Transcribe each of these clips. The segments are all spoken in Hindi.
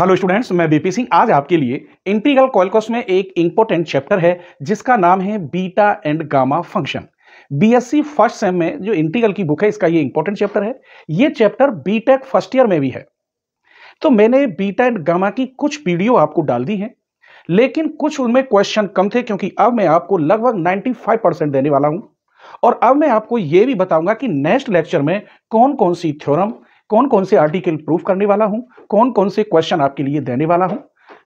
हेलो स्टूडेंट्स मैं बीपी सिंह आज आपके लिए इंटीग्रल कॉलकोस में एक इंपॉर्टेंट चैप्टर है जिसका नाम है beta and gamma function BSc first sem में जो इंटीग्रल की बुक है इसका ये इंपॉर्टेंट चैप्टर है ये चैप्टर बीटेक फर्स्ट ईयर में भी है तो मैंने बीटा एंड गामा की कुछ वीडियो आपको डाल दी है लेकिन कुछ उनमें क्वेश्चन कम थे क्योंकि अब मैं आपको लगभग 95 परसेंट देने वाला हूं और अब मैं आपको ये भी बताऊंगा कि नेक्स्ट लेक्चर में कौन कौन सी थ्योरम कौन कौन से आर्टिकल प्रूफ करने वाला हूं कौन कौन से क्वेश्चन आपके लिए देने वाला हूं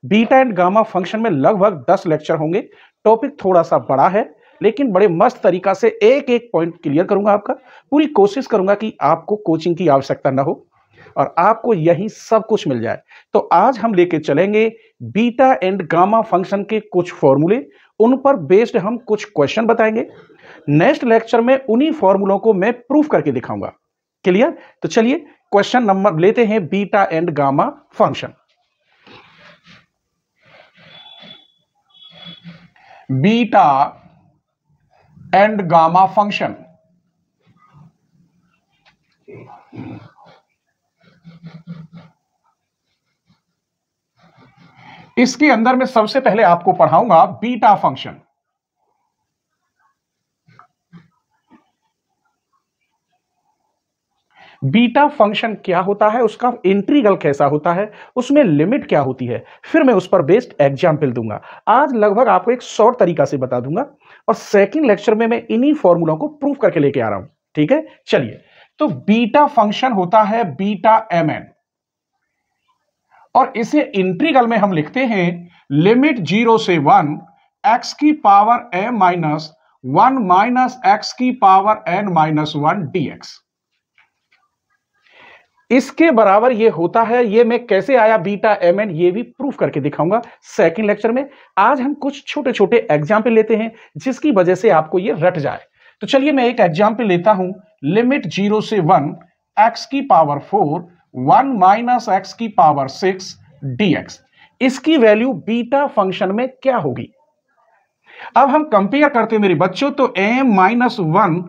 बीटा एंड गामा फंक्शन में लगभग दस लेक्चर होंगे टॉपिक थोड़ा सा बड़ा है लेकिन बड़े मस्त तरीका से एक एक पॉइंट क्लियर करूंगा आपका पूरी कोशिश करूंगा कि आपको कोचिंग की आवश्यकता ना हो और आपको यही सब कुछ मिल जाए तो आज हम लेके चलेंगे बीटा एंड गामा फंक्शन के कुछ फॉर्मूले उन पर बेस्ड हम कुछ क्वेश्चन बताएंगे नेक्स्ट लेक्चर में उन्हीं फॉर्मूलों को मैं प्रूफ करके दिखाऊंगा क्लियर तो चलिए क्वेश्चन नंबर लेते हैं beta and gamma function beta and gamma function इसके अंदर मैं सबसे पहले आपको पढ़ाऊंगा बीटा फंक्शन बीटा फंक्शन क्या होता है उसका इंट्रीगल कैसा होता है उसमें लिमिट क्या होती है फिर मैं उस पर बेस्ड एग्जाम्पल दूंगा आज लगभग आपको एक शॉर्ट तरीका से बता दूंगा और सेकेंड लेक्चर में मैं इन्हीं फॉर्मूला को प्रूव करके लेके आ रहा हूं ठीक है चलिए तो बीटा फंक्शन होता है बीटा एम एन और इसे इंट्रीगल में हम लिखते हैं लिमिट जीरो से वन एक्स की power m minus one minus x की power n minus one d x इसके बराबर ये होता है ये मैं कैसे आया बीटा एम एन ये भी प्रूफ करके दिखाऊंगा सेकंड लेक्चर में आज हम कुछ छोटे छोटे एग्जाम्पल लेते हैं जिसकी वजह से आपको ये रट जाए तो चलिए मैं एक एग्जाम्पल लेता हूं लिमिट जीरो से वन एक्स की power four one minus x की पावर सिक्स डी इसकी वैल्यू बीटा फंक्शन में क्या होगी अब हम कंपेयर करते हैं मेरे बच्चों तो m minus one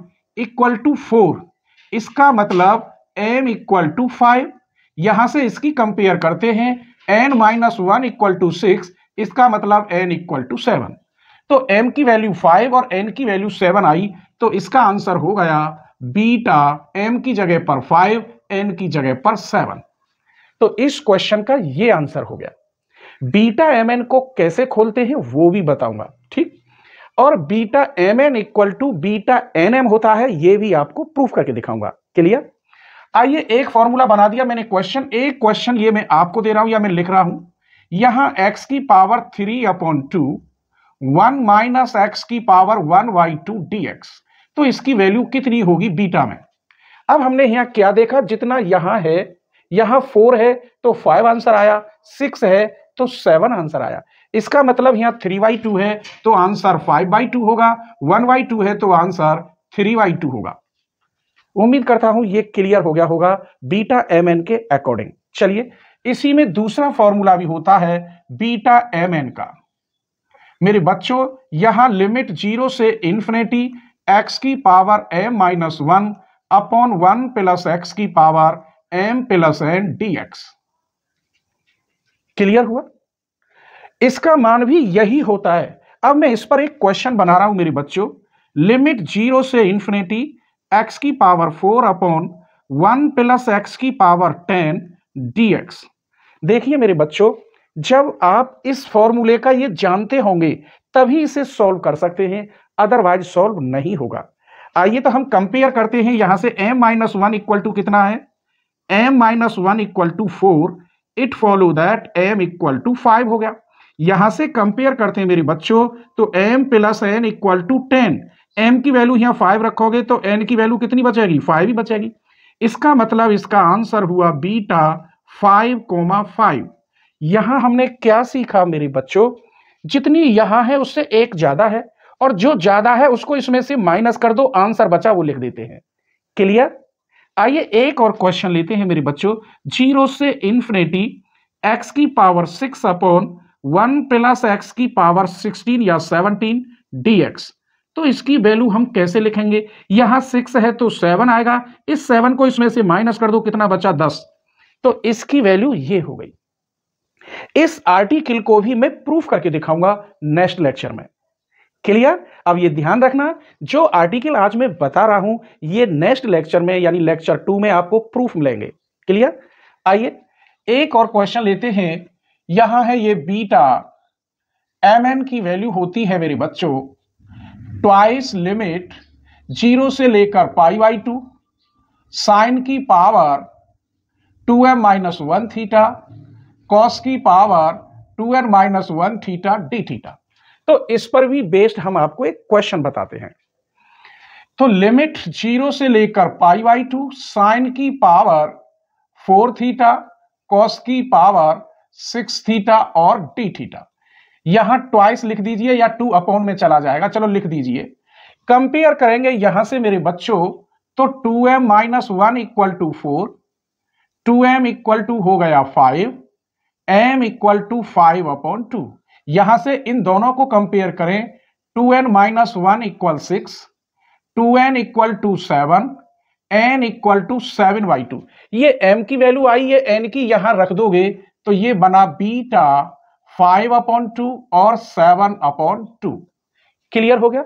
equal to four इसका मतलब एम इक्वल टू फाइव यहां से इसकी कंपेयर करते हैं n minus one equal to six इसका मतलब एन इक्वल टू सेवन तो एम की वैल्यू फाइव और एन की वैल्यू सेवन आई तो इसका आंसर हो गया बीटा एम की जगह पर फाइव एन की जगह पर सेवन तो इस क्वेश्चन का ये आंसर हो गया बीटा एम एन को कैसे खोलते हैं वो भी बताऊंगा ठीक और beta m n equal to beta n m होता है ये भी आपको प्रूफ करके दिखाऊंगा क्लियर आइए एक फॉर्मूला बना दिया मैंने क्वेश्चन एक क्वेश्चन ये मैं आपको दे रहा हूं या मैं लिख रहा हूं यहां x की power three upon two one minus x की power one Y two d तो इसकी वैल्यू कितनी होगी बीटा में अब हमने यहां क्या देखा जितना यहां है यहां फोर है तो फाइव आंसर आया सिक्स है तो सेवन आंसर आया इसका मतलब यहां थ्री बाई टू है तो आंसर फाइव बाई टू होगा वन बाई टू है तो आंसर थ्री बाई टू होगा उम्मीद करता हूं ये क्लियर हो गया होगा बीटा एम एन के अकॉर्डिंग चलिए इसी में दूसरा फॉर्मूला भी होता है बीटा एम एन का मेरे बच्चों यहां लिमिट जीरो से इंफिनिटी एक्स की power m minus one upon one plus x की power m plus n d x clear हुआ इसका मान भी यही होता है अब मैं इस पर एक क्वेश्चन बना रहा हूं मेरे बच्चों लिमिट जीरो से इंफिनिटी एक्स की power four upon one plus x की पावर टेन डी एक्स देखिए मेरे बच्चों जब आप इस फॉर्मूले का ये जानते होंगे तभी इसे सॉल्व कर सकते हैं अदरवाइज सॉल्व नहीं होगा आइए तो हम कंपेयर करते हैं यहां से m minus one equal to कितना है m minus one equal to four it follow that m equal to five हो गया यहां से कंपेयर करते हैं मेरे बच्चों तो m plus n equal to ten m की वैल्यू यहाँ फाइव रखोगे तो एन की वैल्यू कितनी बचेगी फाइव ही बचेगी इसका मतलब इसका आंसर हुआ बीटा फाइव कोमा फाइव यहां हमने क्या सीखा मेरे बच्चों जितनी यहां है उससे एक ज़्यादा है और जो ज़्यादा है उसको इसमें से माइनस कर दो आंसर बचा वो लिख देते हैं क्लियर आइए एक और क्वेश्चन लेते हैं मेरे बच्चों जीरो से इन्फिनेटी एक्स की power six upon one plus x की पावर सिक्सटीन या सेवनटीन डी एक्स तो इसकी वैल्यू हम कैसे लिखेंगे यहां सिक्स है तो सेवन आएगा इस सेवन को इसमें से माइनस कर दो कितना बचा दस तो इसकी वैल्यू ये हो गई इस आर्टिकल को भी मैं प्रूफ करके दिखाऊंगा नेक्स्ट लेक्चर में क्लियर अब ये ध्यान रखना जो आर्टिकल आज मैं बता रहा हूं ये नेक्स्ट लेक्चर में यानी लेक्चर टू में आपको प्रूफ मिलेंगे क्लियर आइए एक और क्वेश्चन लेते हैं यहां है ये बीटा एम की वैल्यू होती है मेरे बच्चों ट्वाइस लिमिट जीरो से लेकर पाई बाई टू साइन की power two m minus one theta cos की power two m minus one theta d theta तो इस पर भी बेस्ड हम आपको एक क्वेश्चन बताते हैं तो लिमिट जीरो से लेकर पाई बाई टू साइन की पावर फोर थीटा कॉस की पावर सिक्स थीटा और डी थीटा यहां ट्वाइस लिख दीजिए या टू अपॉन में चला जाएगा चलो लिख दीजिए कंपेयर करेंगे यहां से मेरे बच्चों तो two m minus one equal to four two m equal to हो गया five m equal to five upon two यहां से इन दोनों को कंपेयर करें two n minus one equal six two n equal to seven n equal to seven by two ये एम की वैल्यू आई है एन की यहां रख दोगे तो ये बना बीटा फाइव अपॉन टू और सेवन अपॉन टू क्लियर हो गया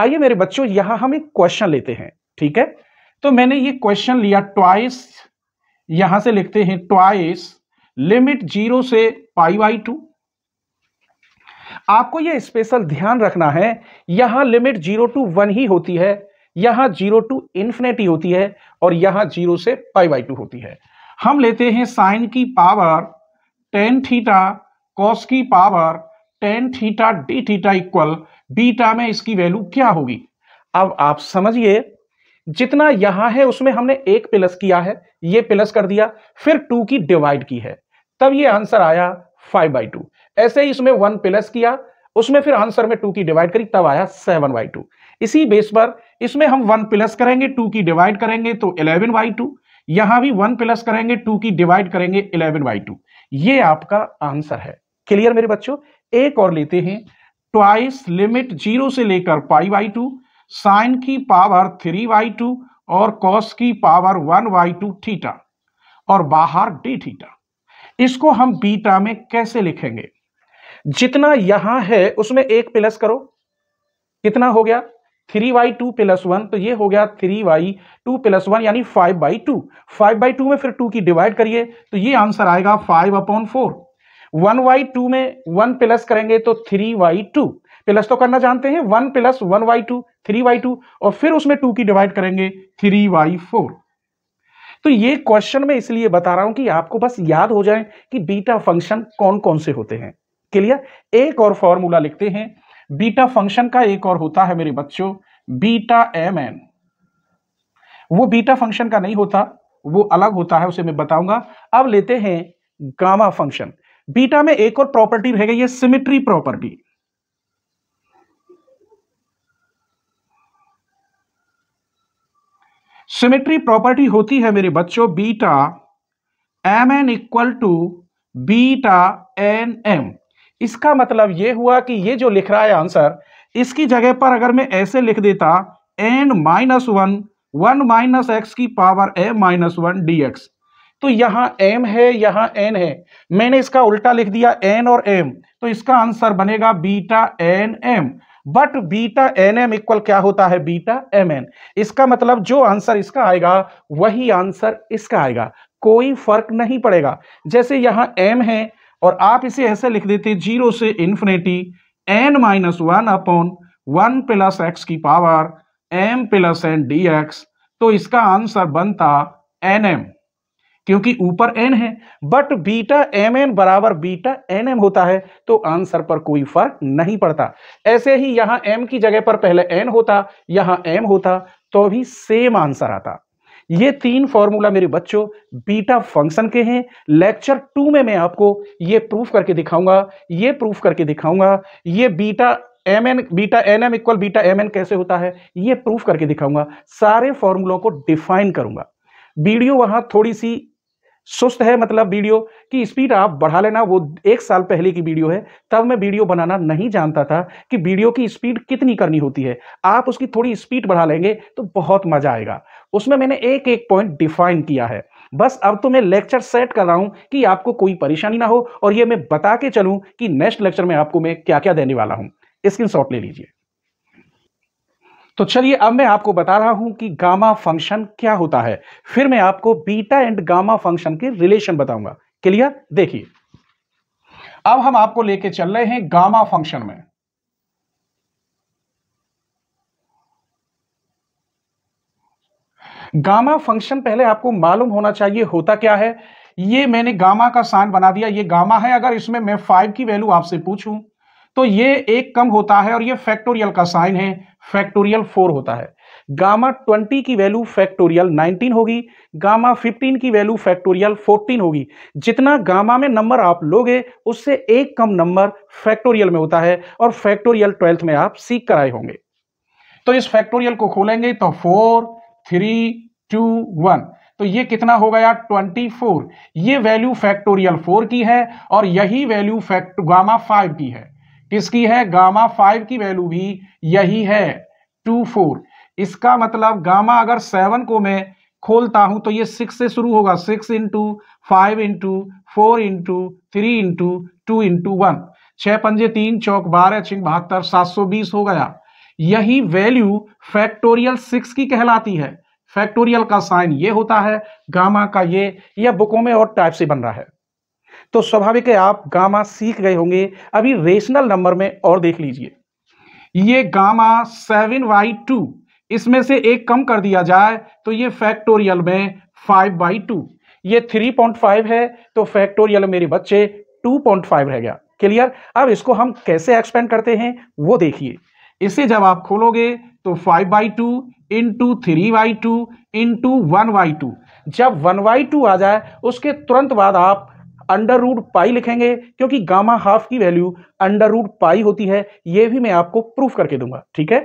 आइए मेरे बच्चों यहां हम एक क्वेश्चन लेते हैं ठीक है तो मैंने ये क्वेश्चन लिया ट्वाइस यहां से लिखते हैं ट्वाइस लिमिट जीरो से पाई बाई टू आपको यह स्पेशल ध्यान रखना है यहां लिमिट जीरो टू वन ही होती है यहां जीरो टू इन्फिनेटी होती है और यहां जीरो से पाई बाई टू होती है हम लेते हैं साइन की पावर टेन थीटा कॉस की power ten theta d theta equal beta में इसकी वैल्यू क्या होगी अब आप समझिए जितना यहां है उसमें हमने एक प्लस किया है ये प्लस कर दिया फिर टू की डिवाइड की है तब ये आंसर आया फाइव बाई टू ऐसे ही इसमें वन प्लस किया उसमें फिर आंसर में टू की डिवाइड करी तब आया सेवन बाई टू इसी बेस पर इसमें हम वन प्लस करेंगे टू की डिवाइड करेंगे तो इलेवन बाई टू यहां भी वन प्लस करेंगे टू की डिवाइड करेंगे इलेवन बाई टू ये आपका आंसर है क्लियर मेरे बच्चों एक और लेते हैं ट्वाइस लिमिट जीरो से लेकर पाई बाई टू साइन की पावर थ्री बाई टू और कॉस की power one by two theta और बाहर डी थीटा इसको हम बीटा में कैसे लिखेंगे जितना यहां है उसमें एक प्लस करो कितना हो गया three by two plus one तो ये हो गया three by two plus one यानी five by two five by two में फिर टू की डिवाइड करिए तो ये आंसर आएगा five upon four one Y two में वन प्लस करेंगे तो थ्री वाई टू प्लस तो करना जानते हैं one plus one Y two three by two और फिर उसमें टू की डिवाइड करेंगे थ्री वाई फोर तो ये क्वेश्चन में इसलिए बता रहा हूं कि आपको बस याद हो जाए कि बीटा फंक्शन कौन कौन से होते हैं क्लियर एक और फॉर्मूला लिखते हैं बीटा फंक्शन का एक और होता है मेरे बच्चों बीटा एम एन वो बीटा फंक्शन का नहीं होता वो अलग होता है उसे मैं बताऊंगा अब लेते हैं गामा फंक्शन बीटा में एक और प्रॉपर्टी रहेगा है सिमिट्री प्रॉपर्टी सिमिट्री प्रॉपर्टी होती है मेरे बच्चों beta m n equal to beta n m इसका मतलब यह हुआ कि यह जो लिख रहा है आंसर इसकी जगह पर अगर मैं ऐसे लिख देता n minus one one minus x की power a minus one d x तो यहां एम है यहां एन है मैंने इसका उल्टा लिख दिया एन और एम तो इसका आंसर बनेगा beta n m but beta n m equal क्या होता है बीटा एम एन इसका मतलब जो आंसर इसका आएगा वही आंसर इसका आएगा कोई फर्क नहीं पड़ेगा जैसे यहां एम है और आप इसे ऐसे लिख देते जीरो से infinity n minus one upon one plus x की power m plus n d x तो इसका आंसर बनता एन एम क्योंकि ऊपर एन है बट बीटा एम एन बराबर बीटा एन एम होता है तो आंसर पर कोई फर्क नहीं पड़ता ऐसे ही यहां एम की जगह पर पहले एन होता यहां एम होता तो भी सेम आंसर आता ये तीन फॉर्मूला मेरे बच्चों बीटा फंक्शन के हैं लेक्चर टू में मैं आपको ये प्रूफ करके दिखाऊंगा ये प्रूफ करके दिखाऊंगा ये beta m n beta n m equal beta m n कैसे होता है ये प्रूफ करके दिखाऊंगा सारे फॉर्मूलों को डिफाइन करूंगा वीडियो वहां थोड़ी सी सुस्त है मतलब वीडियो की स्पीड आप बढ़ा लेना वो एक साल पहले की वीडियो है तब मैं वीडियो बनाना नहीं जानता था कि वीडियो की स्पीड कितनी करनी होती है आप उसकी थोड़ी स्पीड बढ़ा लेंगे तो बहुत मज़ा आएगा उसमें मैंने एक एक पॉइंट डिफाइन किया है बस अब तो मैं लेक्चर सेट कर रहा हूं कि आपको कोई परेशानी ना हो और ये मैं बता के चलूं कि नेक्स्ट लेक्चर में आपको मैं क्या क्या देने वाला हूं स्क्रीन ले लीजिए तो चलिए अब मैं आपको बता रहा हूं कि गामा फंक्शन क्या होता है फिर मैं आपको बीटा एंड गामा फंक्शन के रिलेशन बताऊंगा क्लियर देखिए अब हम आपको लेके चल रहे हैं गामा फंक्शन में गामा फंक्शन पहले आपको मालूम होना चाहिए होता क्या है ये मैंने गामा का साइन बना दिया ये गामा है अगर इसमें मैं फाइव की वैल्यू आपसे पूछूं तो ये एक कम होता है और ये फैक्टोरियल का साइन है फैक्टोरियल फोर होता है गामा ट्वेंटी की वैल्यू फैक्टोरियल नाइनटीन होगी गामा फिफ्टीन की वैल्यू फैक्टोरियल फोर्टीन होगी जितना गामा में नंबर आप लोगे उससे एक कम नंबर फैक्टोरियल में होता है और फैक्टोरियल ट्वेल्थ में आप सीख कर आए होंगे तो इस फैक्टोरियल को खोलेंगे तो फोर थ्री टू वन तो ये कितना हो गया 24 ये वैल्यू फैक्टोरियल 4 की है और यही वैल्यू फैक्ट गामा 5 की है किसकी है गामा फाइव की वैल्यू भी यही है टू फोर इसका मतलब गामा अगर सेवन को मैं खोलता हूं तो ये सिक्स से शुरू होगा six into five into four into three into two into one छः पंजे तीन चौक बारह छिंग बहत्तर सात सौ बीस हो गया यही वैल्यू फैक्टोरियल सिक्स की कहलाती है फैक्टोरियल का साइन ये होता है गामा का ये यह बुकों में और टाइप से बन रहा है तो स्वाभाविक है आप गामा सीख गए होंगे अभी रेशनल नंबर में और देख लीजिए ये गामा सेवन वाई टू इसमें से एक कम कर दिया जाए तो ये फैक्टोरियल में फाइव बाई टू ये थ्री पॉइंट फाइव है तो फैक्टोरियल मेरे बच्चे टू पॉइंट फाइव रह गया क्लियर अब इसको हम कैसे एक्सपेंड करते हैं वो देखिए इसे जब आप खोलोगे तो five by two into three by two into one by two जब वन बाई टू आ जाए उसके तुरंत बाद आप अंडर रूट पाई लिखेंगे क्योंकि गामा हाफ की वैल्यू अंडर रूट पाई होती है ये भी मैं आपको प्रूफ करके दूंगा ठीक है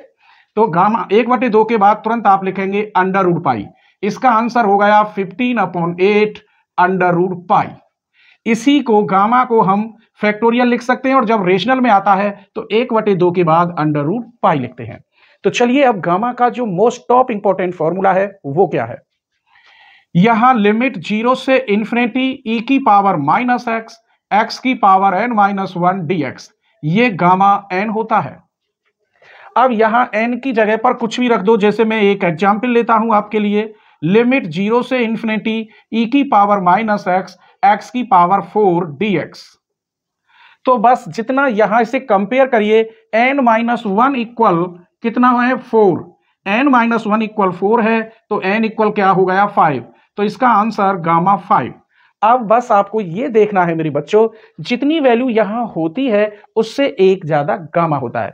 तो गामा एक बटे दो के बाद तुरंत आप लिखेंगे अंडर रूट पाई इसका आंसर हो गया fifteen upon eight under root pi इसी को गामा को हम फैक्टोरियल लिख सकते हैं और जब रेशनल में आता है तो एक बटे दो के बाद अंडर रूट पाई लिखते हैं तो चलिए अब गामा का जो मोस्ट टॉप इंपॉर्टेंट फॉर्मूला है वो क्या है यहां लिमिट जीरो से इंफिनिटी ई e की पावर माइनस एक्स एक्स की power n minus one d x ये गामा एन होता है अब यहां एन की जगह पर कुछ भी रख दो जैसे मैं एक एग्जाम्पल लेता हूं आपके लिए लिमिट जीरो से इंफिनिटी ई e की पावर माइनस एक्स एक्स की पावर फोर डी एक्स तो बस जितना यहां इसे कंपेयर करिए एन माइनस वन इक्वल कितना है four n minus one equal four है तो एन इक्वल क्या हो गया फाइव तो इसका आंसर गामा फाइव अब बस आपको ये देखना है मेरे बच्चों जितनी वैल्यू यहाँ होती है उससे एक ज़्यादा गामा होता है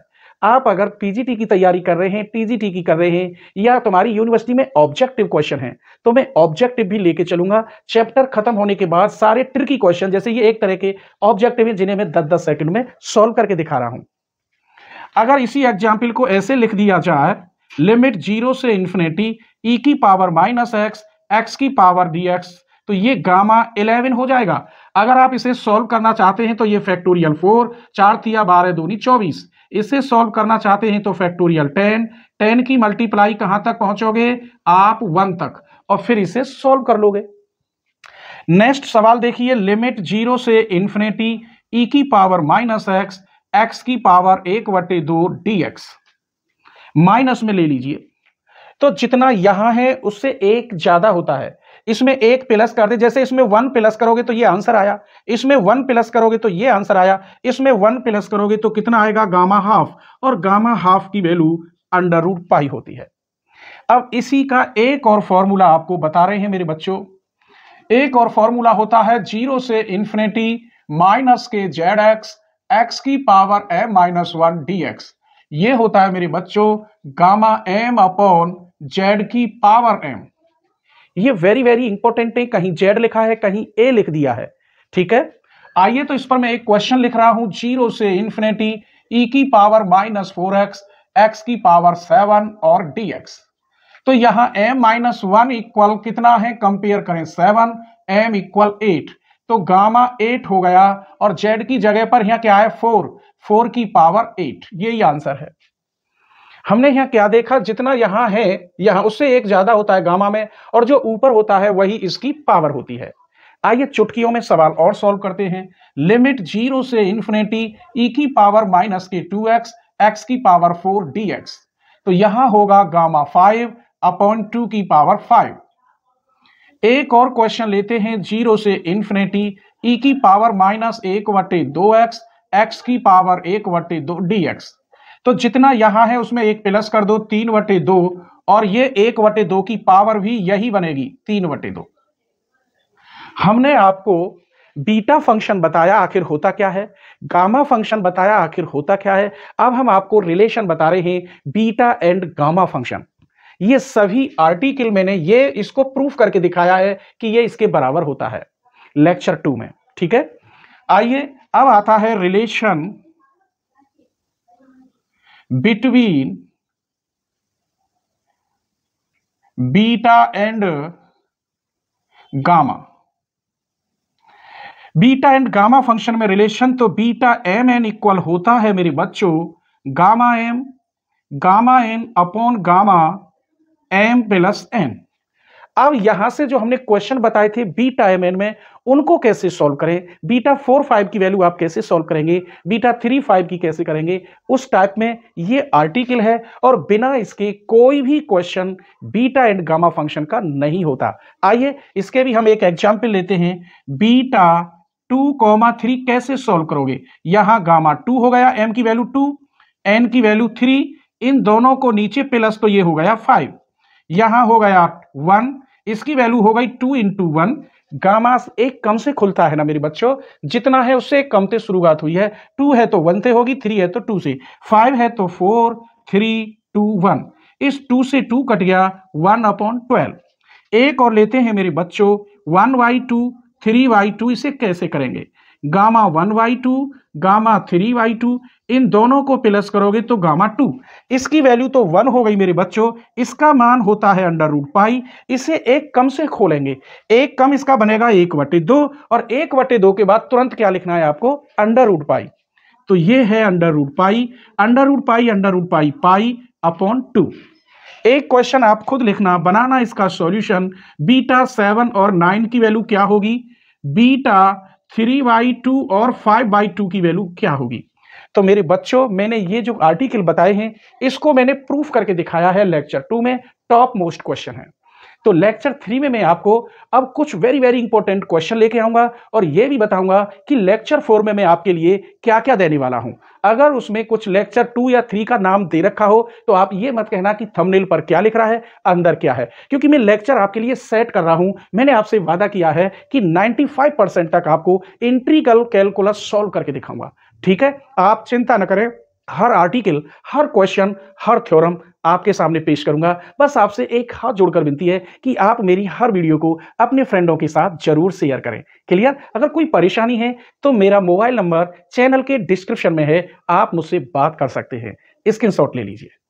आप अगर पीजीटी की तैयारी कर रहे हैं टीजीटी की कर रहे हैं या तुम्हारी यूनिवर्सिटी में ऑब्जेक्टिव क्वेश्चन है तो मैं ऑब्जेक्टिव भी लेके चलूंगा चैप्टर खत्म होने के बाद सारे ट्रिकी क्वेश्चन जैसे ये एक तरह के ऑब्जेक्टिव है जिन्हें मैं दस दस सेकंड में सॉल्व करके दिखा रहा हूं अगर इसी एग्जाम्पल को ऐसे लिख दिया जाए लिमिट जीरो से इन्फिनेटी ई e की पावर माइनस एक्स एक्स की पावर डी एक्स तो ये गामा इलेवन हो जाएगा अगर आप इसे सॉल्व करना चाहते हैं तो ये फैक्टोरियल फोर चार तिया बारह दूनी चौबीस इसे सॉल्व करना चाहते हैं तो फैक्टोरियल टेन टेन की मल्टीप्लाई कहां तक पहुंचोगे आप वन तक और फिर इसे सॉल्व कर लोगे नेक्स्ट सवाल देखिए लिमिट जीरो से इंफिनिटी ई e की पावर माइनस एक्स एक्स की पावर एक बटे दो डी एक्स माइनस में ले लीजिए तो जितना यहां है उससे एक ज्यादा होता है इसमें एक प्लस कर दे जैसे इसमें वन प्लस करोगे तो ये आंसर आया इसमें वन प्लस करोगे तो ये आंसर आया इसमें वन प्लस करोगे तो कितना आएगा गामा हाफ और गामा हाफ की वैल्यू अंडर रूट पाई होती है अब इसी का एक और फॉर्मूला आपको बता रहे हैं मेरे बच्चों एक और फॉर्मूला होता है जीरो से इंफिनिटी माइनस के जेड एक्स एक्स की पावर है माइनस वन डी एक्स ये होता है मेरे बच्चों गामा एम अपॉन जेड की पावर एम ये वेरी वेरी इंपॉर्टेंट है कहीं जेड लिखा है कहीं ए लिख दिया है ठीक है आइए तो इस पर मैं एक क्वेश्चन लिख रहा हूं जीरो से इंफिनिटी ई e की power minus four x x की पावर सेवन और डी एक्स तो यहां एम माइनस वन इक्वल कितना है कंपेयर करें सेवन एम इक्वल एट तो गामा एट हो गया और जेड की जगह पर यहां क्या है फोर फोर की पावर एट यही आंसर है हमने यहां क्या देखा जितना यहां है यहां उससे एक ज्यादा होता है गामा में और जो ऊपर होता है वही इसकी पावर होती है आइए चुटकियों में सवाल और सॉल्व करते हैं लिमिट जीरो से इंफिनिटी ई e की power minus k two x x की पावर फोर डी एक्स तो यहां होगा गामा फाइव अपॉन टू की पावर फाइव एक और क्वेश्चन लेते हैं जीरो से इंफिनिटी ई e की पावर माइनस एक वटे दो एक्स एक्स की पावर एक वटे दो डी एक्स तो जितना यहां है उसमें एक प्लस कर दो तीन वटे दो और ये एक वटे दो की पावर भी यही बनेगी तीन वटे दो हमने आपको बीटा फंक्शन बताया आखिर होता क्या है गामा फंक्शन बताया आखिर होता क्या है अब हम आपको रिलेशन बता रहे हैं बीटा एंड गामा फंक्शन ये सभी आर्टिकल मैंने ये इसको प्रूफ करके दिखाया है कि ये इसके बराबर होता है लेक्चर टू में ठीक है आइए अब आता है relation between beta and gamma beta and gamma function में रिलेशन तो बीटा एम एन इक्वल होता है मेरे बच्चों gamma m gamma n upon gamma m plus n अब यहां से जो हमने क्वेश्चन बताए थे बीटा एम एन में उनको कैसे सॉल्व करें बीटा फोर फाइव की वैल्यू आप कैसे सॉल्व करेंगे बीटा थ्री फाइव की कैसे करेंगे उस टाइप में ये आर्टिकल है और बिना इसके कोई भी question beta and gamma function का नहीं होता आइए इसके भी हम एक एग्जाम्पल लेते हैं बीटा टू कॉमा थ्री कैसे सॉल्व करोगे यहां गामा टू हो गया एम की वैल्यू टू एन की वैल्यू थ्री इन दोनों को नीचे प्लस तो ये हो गया फाइव यहां हो गया वन इसकी वैल्यू हो गई टू इंटू वन गामा एक कम से खुलता है ना मेरे बच्चों जितना है उससे कम से शुरुआत हुई है टू है तो वन से होगी थ्री है तो टू से फाइव है तो फोर थ्री टू वन इस टू से टू कट गया वन अपॉन ट्वेल्व एक और लेते हैं मेरे बच्चों one Y two three by two इसे कैसे करेंगे gamma one Y two gamma three by two इन दोनों को प्लस करोगे तो गामा टू इसकी वैल्यू तो वन हो गई मेरे बच्चों इसका मान होता है अंडर रूट पाई इसे एक कम से खोलेंगे एक कम इसका बनेगा एक वटे दो और एक वटे दो के बाद तुरंत क्या लिखना है आपको अंडर रूट पाई तो ये है under root pi under root pi under root pi pi upon two एक क्वेश्चन आप खुद लिखना बनाना इसका सॉल्यूशन बीटा सेवन और नाइन की वैल्यू क्या होगी बीटा थ्री बाई टू और फाइव बाई टू की वैल्यू क्या होगी तो मेरे बच्चों मैंने ये जो आर्टिकल बताए हैं इसको मैंने प्रूफ करके दिखाया है लेक्चर टू में टॉप मोस्ट क्वेश्चन है तो लेक्चर थ्री में मैं आपको अब कुछ वेरी वेरी इंपॉर्टेंट क्वेश्चन लेके आऊंगा और यह भी बताऊंगा कि लेक्चर फोर में मैं आपके लिए क्या क्या देने वाला हूं अगर उसमें कुछ लेक्चर टू या थ्री का नाम दे रखा हो तो आप ये मत कहना कि थंबनेल पर क्या लिख रहा है अंदर क्या है क्योंकि मैं लेक्चर आपके लिए सेट कर रहा हूं मैंने आपसे वादा किया है कि 95 परसेंट तक आपको इंट्रीगल कैलकुलस सॉल्व करके दिखाऊंगा ठीक है आप चिंता न करें हर आर्टिकल हर क्वेश्चन हर थ्योरम आपके सामने पेश करूंगा बस आपसे एक हाथ जोड़कर विनती है कि आप मेरी हर वीडियो को अपने फ्रेंडों के साथ जरूर शेयर करें क्लियर अगर कोई परेशानी है तो मेरा मोबाइल नंबर चैनल के डिस्क्रिप्शन में है आप मुझसे बात कर सकते हैं स्क्रीन ले लीजिए